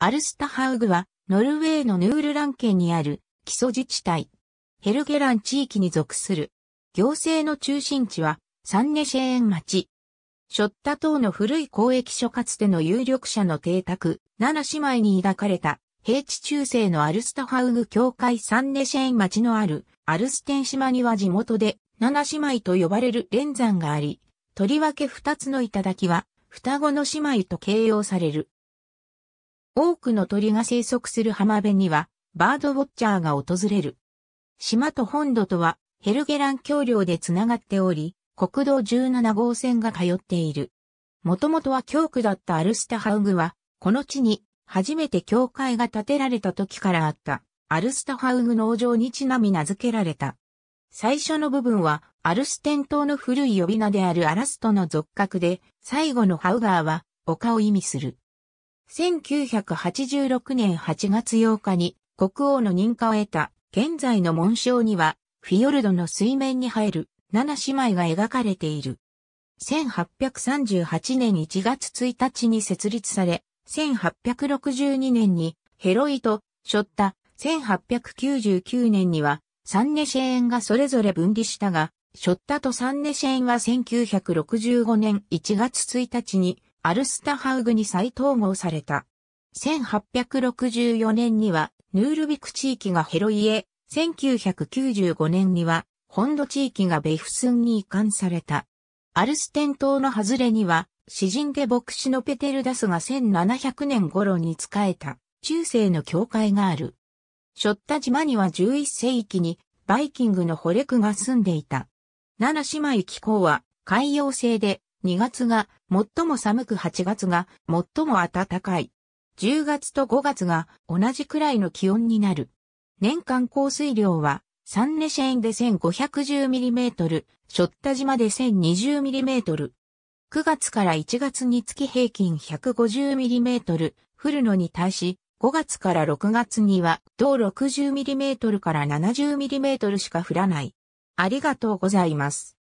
アルスタハウグは、ノルウェーのヌールラン県にある基礎自治体、ヘルゲラン地域に属する。行政の中心地は、サンネシェーン町。ショッタ島の古い交易所かつての有力者の邸宅、七姉妹に抱かれた、平地中世のアルスタハウグ教会サンネシェーン町のある、アルステン島には地元で、七姉妹と呼ばれる連山があり、とりわけ二つの頂は、双子の姉妹と形容される。多くの鳥が生息する浜辺には、バードウォッチャーが訪れる。島と本土とは、ヘルゲラン橋梁でつながっており、国道17号線が通っている。もともとは教区だったアルスタハウグは、この地に初めて教会が建てられた時からあった、アルスタハウグ農場にちなみ名付けられた。最初の部分は、アルステン島の古い呼び名であるアラストの属格で、最後のハウガーは、丘を意味する。1986年8月8日に国王の認可を得た現在の紋章にはフィヨルドの水面に生える7姉妹が描かれている。1838年1月1日に設立され、1862年にヘロイとショッタ、1899年にはサンネシェーンがそれぞれ分離したが、ショッタとサンネシェーンは1965年1月1日にアルスタハウグに再統合された。1864年にはヌールビク地域がヘロイエ、1995年には本土地域がベフスンに移管された。アルステン島の外れには、詩人で牧師のペテルダスが1700年頃に仕えた中世の教会がある。ショッタ島には11世紀にバイキングのホレクが住んでいた。七姉妹気候は海洋性で2月が最も寒く8月が最も暖かい。10月と5月が同じくらいの気温になる。年間降水量はサンネシェーンで 1510mm、ショッタ島で 1020mm。9月から1月に月平均 150mm 降るのに対し、5月から6月には同 60mm から 70mm しか降らない。ありがとうございます。